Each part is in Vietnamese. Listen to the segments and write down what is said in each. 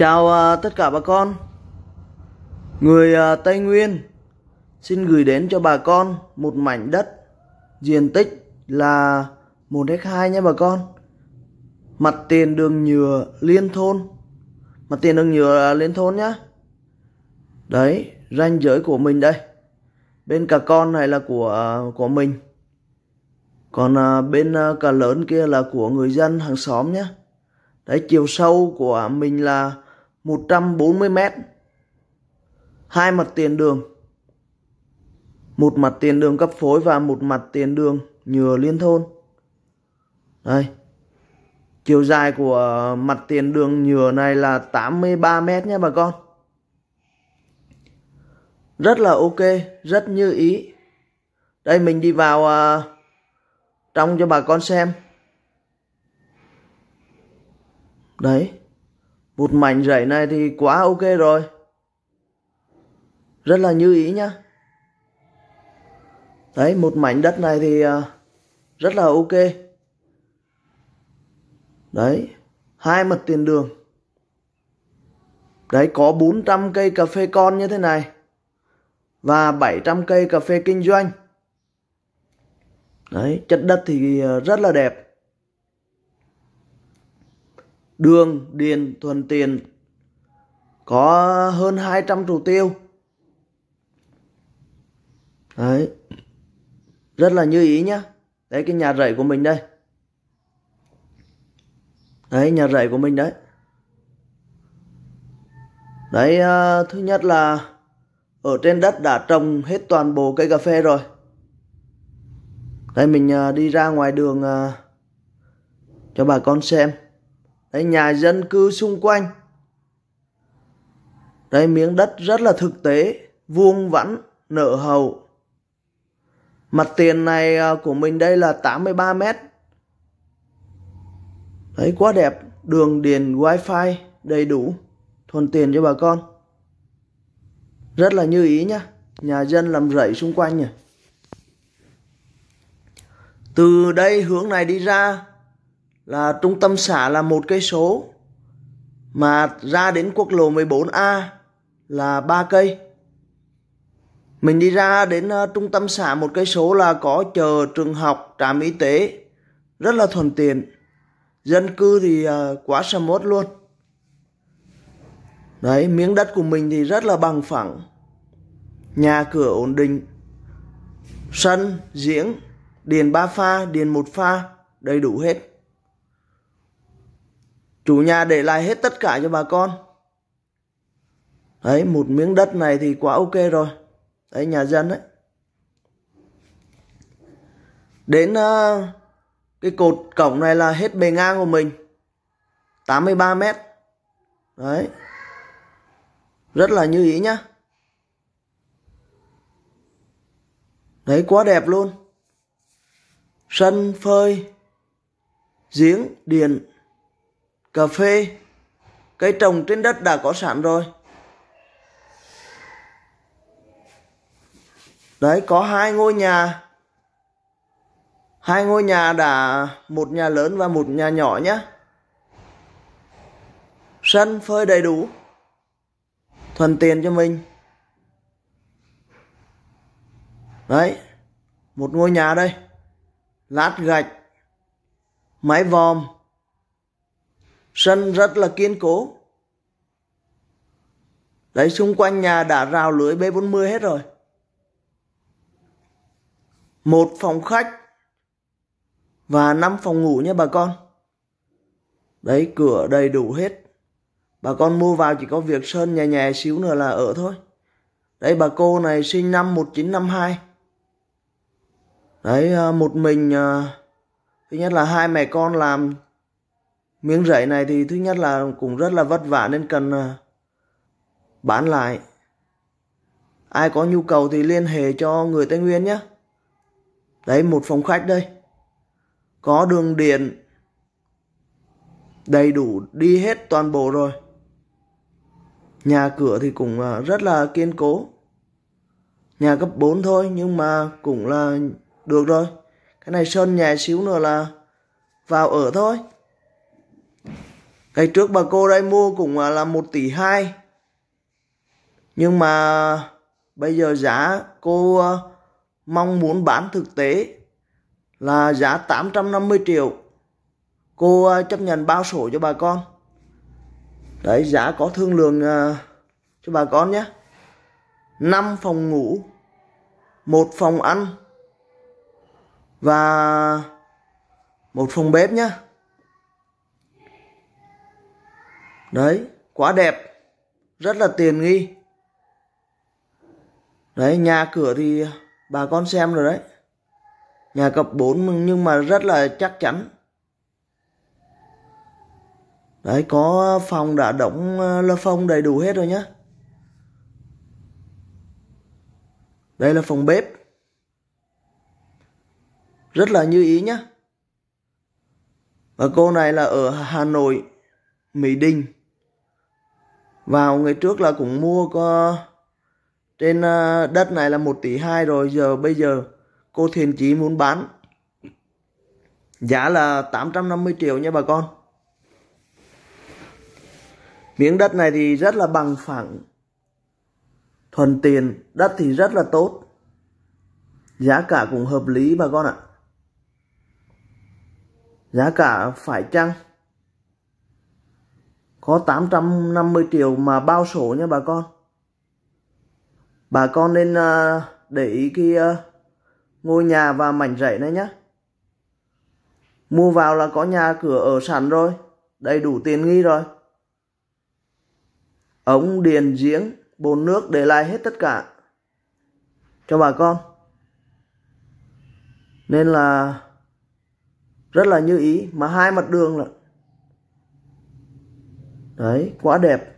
Chào à, tất cả bà con Người à, Tây Nguyên xin gửi đến cho bà con một mảnh đất diện tích là một 1 hai nhé bà con Mặt tiền đường nhựa liên thôn Mặt tiền đường nhựa à, liên thôn nhá Đấy, ranh giới của mình đây Bên cả con này là của của mình Còn bên cả lớn kia là của người dân hàng xóm nhá Đấy, chiều sâu của mình là 140 mét hai mặt tiền đường một mặt tiền đường cấp phối và một mặt tiền đường nhựa liên thôn đây chiều dài của mặt tiền đường nhựa này là 83 mét nhé bà con rất là ok rất như ý đây mình đi vào uh, trong cho bà con xem đấy một mảnh rẫy này thì quá ok rồi. Rất là như ý nhá. Đấy, một mảnh đất này thì à, rất là ok. Đấy, hai mặt tiền đường. Đấy, có 400 cây cà phê con như thế này. Và 700 cây cà phê kinh doanh. Đấy, chất đất thì à, rất là đẹp đường điện thuần tiền có hơn 200 trụ tiêu đấy rất là như ý nhá đấy cái nhà rẫy của mình đây đấy nhà rẫy của mình đấy đấy uh, thứ nhất là ở trên đất đã trồng hết toàn bộ cây cà phê rồi đây mình uh, đi ra ngoài đường uh, cho bà con xem đấy nhà dân cư xung quanh đấy miếng đất rất là thực tế vuông vắn nợ hầu mặt tiền này à, của mình đây là 83 mét đấy quá đẹp đường điền wifi đầy đủ thuần tiền cho bà con rất là như ý nhá nhà dân làm rẫy xung quanh nhỉ từ đây hướng này đi ra là trung tâm xã là một cây số mà ra đến quốc lộ 14A là ba cây. Mình đi ra đến uh, trung tâm xã một cây số là có chờ trường học, trạm y tế, rất là thuận tiện. Dân cư thì uh, quá sầm uất luôn. Đấy, miếng đất của mình thì rất là bằng phẳng. Nhà cửa ổn định. Sân, giếng, điền ba pha, điền một pha, đầy đủ hết chủ nhà để lại hết tất cả cho bà con đấy một miếng đất này thì quá ok rồi đấy nhà dân đấy đến uh, cái cột cổng này là hết bề ngang của mình 83 mét đấy rất là như ý nhá đấy quá đẹp luôn sân phơi giếng điện cà phê cây trồng trên đất đã có sẵn rồi đấy có hai ngôi nhà hai ngôi nhà đã một nhà lớn và một nhà nhỏ nhé sân phơi đầy đủ thuần tiền cho mình đấy một ngôi nhà đây lát gạch máy vòm sân rất là kiên cố đấy xung quanh nhà đã rào lưới b 40 hết rồi một phòng khách và năm phòng ngủ nhé bà con đấy cửa đầy đủ hết bà con mua vào chỉ có việc sơn nhà nhà xíu nữa là ở thôi đấy bà cô này sinh năm 1952 đấy à, một mình à, thứ nhất là hai mẹ con làm miếng rẫy này thì thứ nhất là cũng rất là vất vả nên cần ờ, bán lại ai có nhu cầu thì liên hệ cho người tây nguyên nhé đấy một phòng khách đây có đường điện đầy đủ đi hết toàn bộ rồi nhà cửa thì cũng ờ, rất là kiên cố nhà cấp 4 thôi nhưng mà cũng là được rồi cái này sơn nhà xíu nữa là vào ở thôi Ngày trước bà cô đây mua cũng là 1 tỷ 2 Nhưng mà bây giờ giá cô ờ, mong muốn bán thực tế là giá 850 triệu Cô ờ, chấp nhận bao sổ cho bà con Đấy giá có thương lượng ờ, cho bà con nhé 5 phòng ngủ một phòng ăn Và một phòng bếp nhé đấy quá đẹp rất là tiền nghi đấy nhà cửa thì bà con xem rồi đấy nhà cặp 4 nhưng mà rất là chắc chắn đấy có phòng đã đóng ờ, là phong đầy đủ hết rồi nhá đây là phòng bếp rất là như ý nhá và cô này là ở hà nội mỹ đình vào ngày trước là cũng mua có trên ờ, đất này là 1 tỷ 2 rồi giờ bây giờ cô Thiền Chí muốn bán giá là 850 triệu nha bà con miếng đất này thì rất là bằng phẳng thuần tiền đất thì rất là tốt giá cả cũng hợp lý bà con ạ giá cả phải chăng có 850 triệu mà bao sổ nha bà con bà con nên à, để ý cái à, ngôi nhà và mảnh rẫy này nhé mua vào là có nhà cửa ở sẵn rồi đầy đủ tiền nghi rồi ống điền giếng bồn nước để lại hết tất cả cho bà con nên là rất là như ý mà hai mặt đường là đấy quá đẹp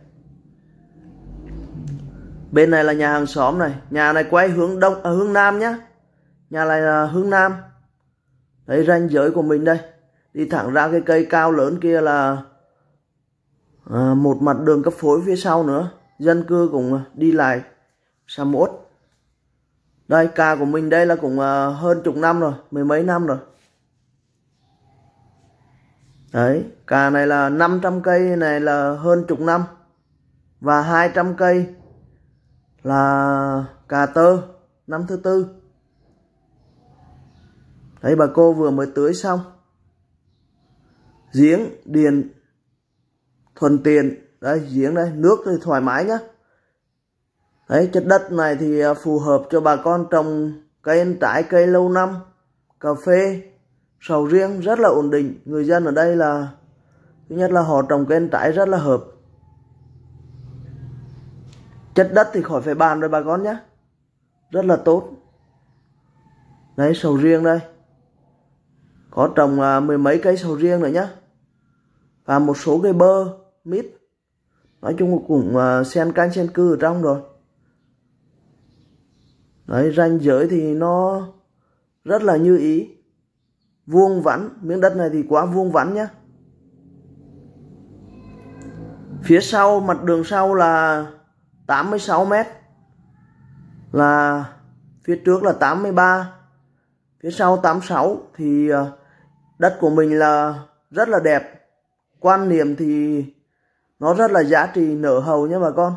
bên này là nhà hàng xóm này nhà này quay hướng đông à, hướng nam nhá nhà này là hướng nam đấy ranh giới của mình đây đi thẳng ra cái cây cao lớn kia là à, một mặt đường cấp phối phía sau nữa dân cư cũng đi lại sầm uất đây ca của mình đây là cũng à, hơn chục năm rồi mười mấy năm rồi đấy cà này là 500 cây này là hơn chục năm và 200 cây là cà tơ năm thứ tư đấy bà cô vừa mới tưới xong giếng điền thuần tiền đấy giếng đây nước thì thoải mái nhá đấy chất đất này thì à, phù hợp cho bà con trồng cây ăn trái cây lâu năm cà phê sầu riêng rất là ổn định người dân ở đây là thứ nhất là họ trồng cây ăn trái rất là hợp chất đất thì khỏi phải bàn rồi bà con nhé rất là tốt đấy sầu riêng đây có trồng à, mười mấy cây sầu riêng nữa nhé và một số cây bơ mít nói chung là cũng à, sen canh sen cư ở trong rồi đấy ranh giới thì nó rất là như ý vuông vắn miếng đất này thì quá vuông vắn nhá phía sau mặt đường sau là 86 mét là phía trước là 83 phía sau 86 thì ờ, đất của mình là rất là đẹp quan niệm thì nó rất là giá trị nở hầu nhé bà con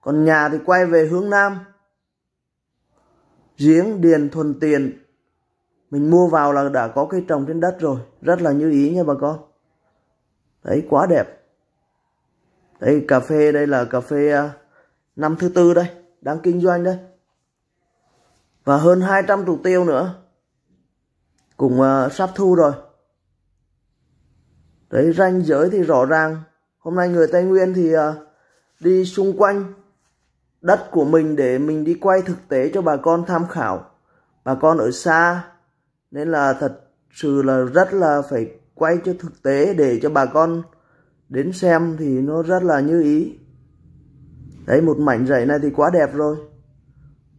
còn nhà thì quay về hướng nam giếng điền thuần tiền mình mua vào là đã có cây trồng trên đất rồi rất là như ý nha bà con đấy quá đẹp đây cà phê đây là cà phê à, năm thứ tư đây đang kinh doanh đây và hơn 200 trụ tiêu nữa cũng à, sắp thu rồi đấy ranh giới thì rõ ràng hôm nay người tây nguyên thì à, đi xung quanh đất của mình để mình đi quay thực tế cho bà con tham khảo bà con ở xa nên là thật sự là rất là phải quay cho thực tế để cho bà con đến xem thì nó rất là như ý đấy một mảnh rẫy này thì quá đẹp rồi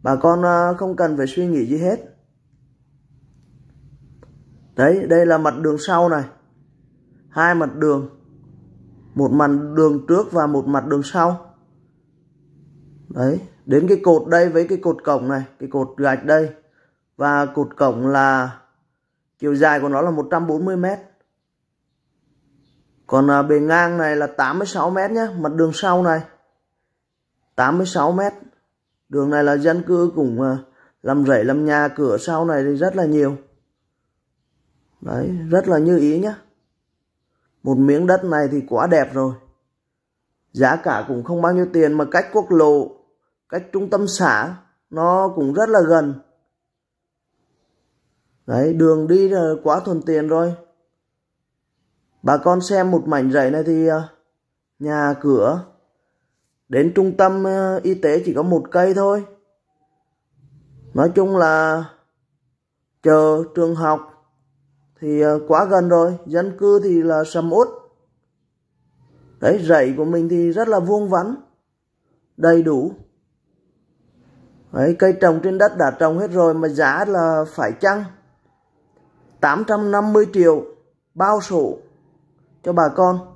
bà con à, không cần phải suy nghĩ gì hết đấy đây là mặt đường sau này hai mặt đường một mặt đường trước và một mặt đường sau đấy đến cái cột đây với cái cột cổng này cái cột gạch đây và cột cổng là chiều dài của nó là 140 m. Còn à, bề ngang này là 86 m nhé, mặt đường sau này 86 m. Đường này là dân cư cũng à, làm rẫy làm nhà cửa sau này thì rất là nhiều. Đấy, rất là như ý nhé. Một miếng đất này thì quá đẹp rồi. Giá cả cũng không bao nhiêu tiền mà cách quốc lộ, cách trung tâm xã nó cũng rất là gần đấy đường đi là ờ, quá thuận tiền rồi bà con xem một mảnh rẫy này thì ờ, nhà cửa đến trung tâm ờ, y tế chỉ có một cây thôi nói chung là chờ trường học thì quá gần rồi dân cư thì là sầm út đấy rẫy của mình thì rất là vuông vắn đầy đủ đấy cây trồng trên đất đã trồng hết rồi mà giá là phải chăng 850 triệu bao sổ cho bà con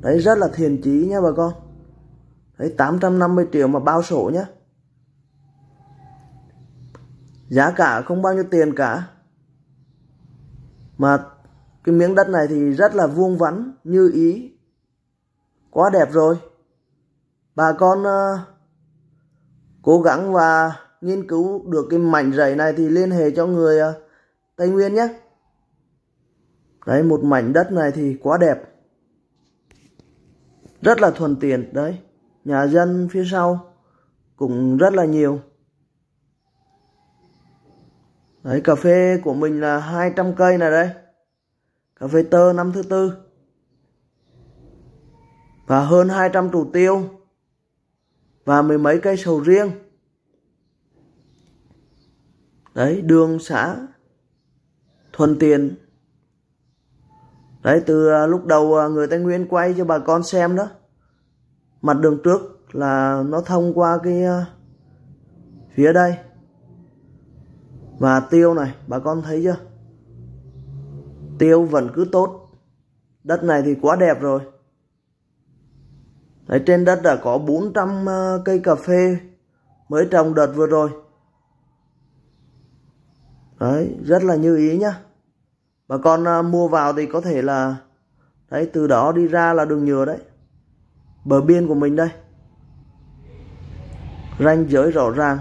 đấy rất là thiền chí nha bà con đấy 850 triệu mà bao sổ nhé giá cả không bao nhiêu tiền cả mà cái miếng đất này thì rất là vuông vắn như ý quá đẹp rồi bà con uh, cố gắng và nghiên cứu được cái mảnh rẫy này thì liên hệ cho người uh, Tây Nguyên nhé. Đấy, một mảnh đất này thì quá đẹp. Rất là thuần tiền, đấy. Nhà dân phía sau cũng rất là nhiều. Đấy, cà phê của mình là 200 cây này đây. Cà phê tơ năm thứ tư. Và hơn 200 trụ tiêu. Và mười mấy cây sầu riêng. Đấy, đường xã thuần tiền đấy từ à, lúc đầu à, người tây nguyên quay cho bà con xem đó mặt đường trước là nó thông qua cái à, phía đây và tiêu này bà con thấy chưa tiêu vẫn cứ tốt đất này thì quá đẹp rồi Đấy, trên đất đã có 400 cây cà phê mới trồng đợt vừa rồi. Đấy, rất là như ý nhá bà con à, mua vào thì có thể là đấy từ đó đi ra là đường nhựa đấy bờ biên của mình đây ranh giới rõ ràng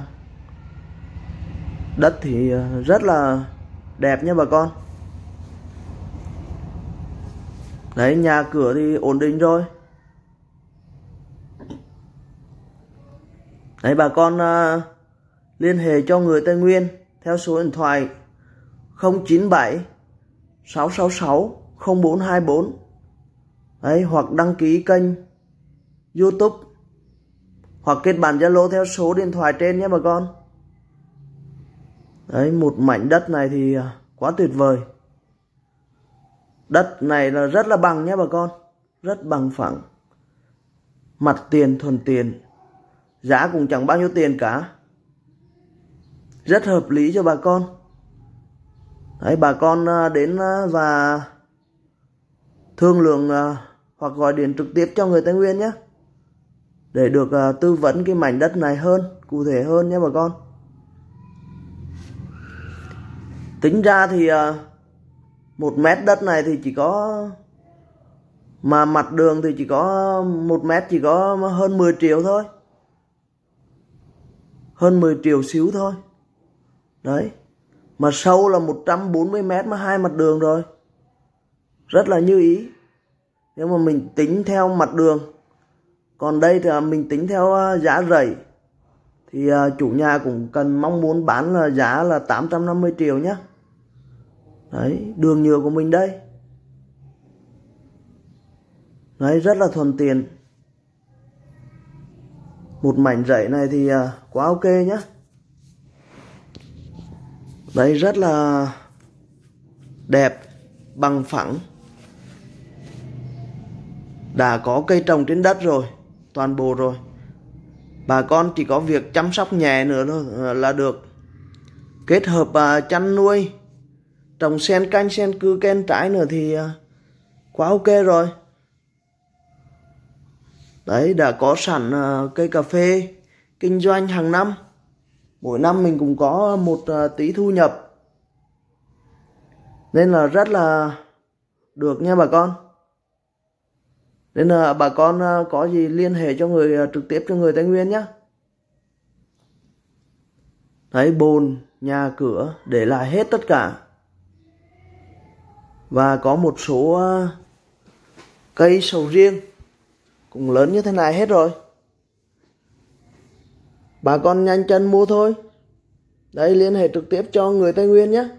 đất thì à, rất là đẹp nha bà con đấy nhà cửa thì ổn định rồi đấy bà con uh, liên hệ cho người tây nguyên theo số điện thoại 097 666 0424 Đấy, hoặc đăng ký kênh YouTube hoặc kết bạn Zalo theo số điện thoại trên nhé bà con. Đấy, một mảnh đất này thì à, quá tuyệt vời. Đất này là rất là bằng nhé bà con, rất bằng phẳng. Mặt tiền thuần tiền, giá cũng chẳng bao nhiêu tiền cả. Rất hợp lý cho bà con. Đấy, bà con ờ, đến ờ, và thương lượng ờ, hoặc gọi điện trực tiếp cho người Tây Nguyên nhé. Để được tư vấn cái mảnh đất này hơn, cụ thể hơn nhé bà con. Tính ra thì một mét đất này thì chỉ có mà mặt đường thì chỉ có một mét chỉ có hơn 10 triệu thôi hơn 10 triệu xíu thôi đấy mà sâu là 140 mét mà hai mặt đường rồi rất là như ý nhưng mà mình tính theo mặt đường còn đây thì à, mình tính theo à, giá rẩy thì à, chủ nhà cũng cần mong muốn bán là giá là 850 triệu nhé đấy đường nhựa của mình đây đấy rất là thuận tiện một mảnh rẫy này thì quá ok nhé đấy rất là đẹp bằng phẳng đã có cây trồng trên đất rồi toàn bộ rồi bà con chỉ có việc chăm sóc nhẹ nữa thôi ờ, là được kết hợp uh, chăn nuôi trồng sen canh sen cư ken trái nữa thì uh, quá ok rồi đấy đã có sẵn uh, cây cà phê kinh doanh hàng năm mỗi năm mình cũng có một à, tí thu nhập nên là rất là được nha bà con nên là bà con à, có gì liên hệ cho người à, trực tiếp cho người tây nguyên nhé thấy bồn nhà cửa để lại hết tất cả và có một số cây sầu riêng cũng lớn như thế này hết rồi bà con nhanh chân mua thôi đây liên hệ trực tiếp cho người tây nguyên nhé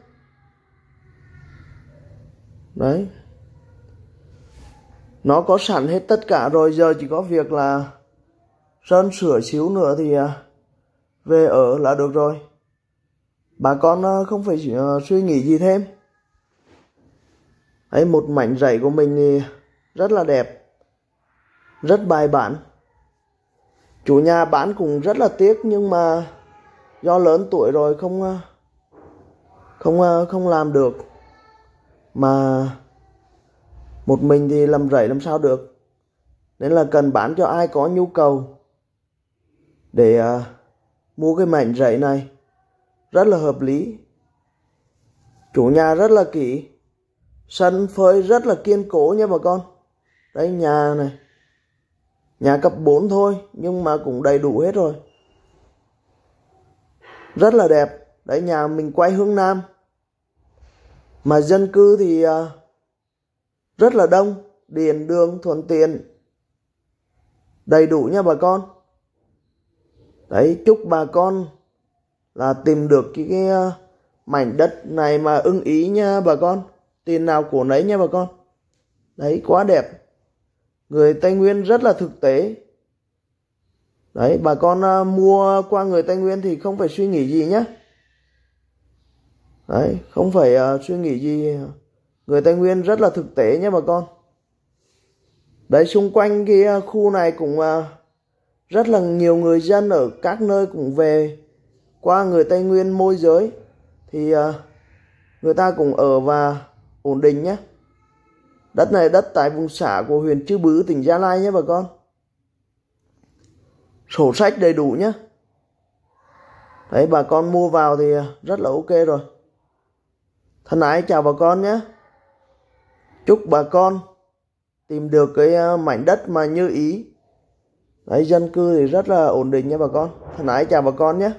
đấy nó có sẵn hết tất cả rồi giờ chỉ có việc là sơn sửa xíu nữa thì à, về ở là được rồi bà con à, không phải à, suy nghĩ gì thêm ấy một mảnh rẫy của mình thì rất là đẹp rất bài bản chủ nhà bán cũng rất là tiếc nhưng mà do lớn tuổi rồi không à, không à, không làm được mà một mình thì làm rẫy làm sao được nên là cần bán cho ai có nhu cầu để à, mua cái mảnh rẫy này rất là hợp lý chủ nhà rất là kỹ sân phơi rất là kiên cố nha bà con đây nhà này Nhà cấp 4 thôi nhưng mà cũng đầy đủ hết rồi. Rất là đẹp. Đấy nhà mình quay hướng Nam. Mà dân cư thì à, rất là đông, điền đường thuận tiện. Đầy đủ nha bà con. Đấy chúc bà con là tìm được cái, cái à, mảnh đất này mà ưng ý nha bà con. Tiền nào của nấy nha bà con. Đấy quá đẹp người tây nguyên rất là thực tế đấy bà con à, mua qua người tây nguyên thì không phải suy nghĩ gì nhé đấy không phải à, suy nghĩ gì người tây nguyên rất là thực tế nhé bà con đấy xung quanh cái à, khu này cũng rất là nhiều người dân ở các nơi cũng về qua người tây nguyên môi giới thì người ta cũng ở và ổn định nhé Đất này đất tại vùng xã của huyện Chư Bứ, tỉnh Gia Lai nhé bà con. Sổ sách đầy đủ nhé. Đấy bà con mua vào thì rất là ok rồi. Thân ái chào bà con nhé. Chúc bà con tìm được cái à, mảnh đất mà như ý. Đấy dân cư thì rất là ổn định nha bà con. Thân ái chào bà con nhé.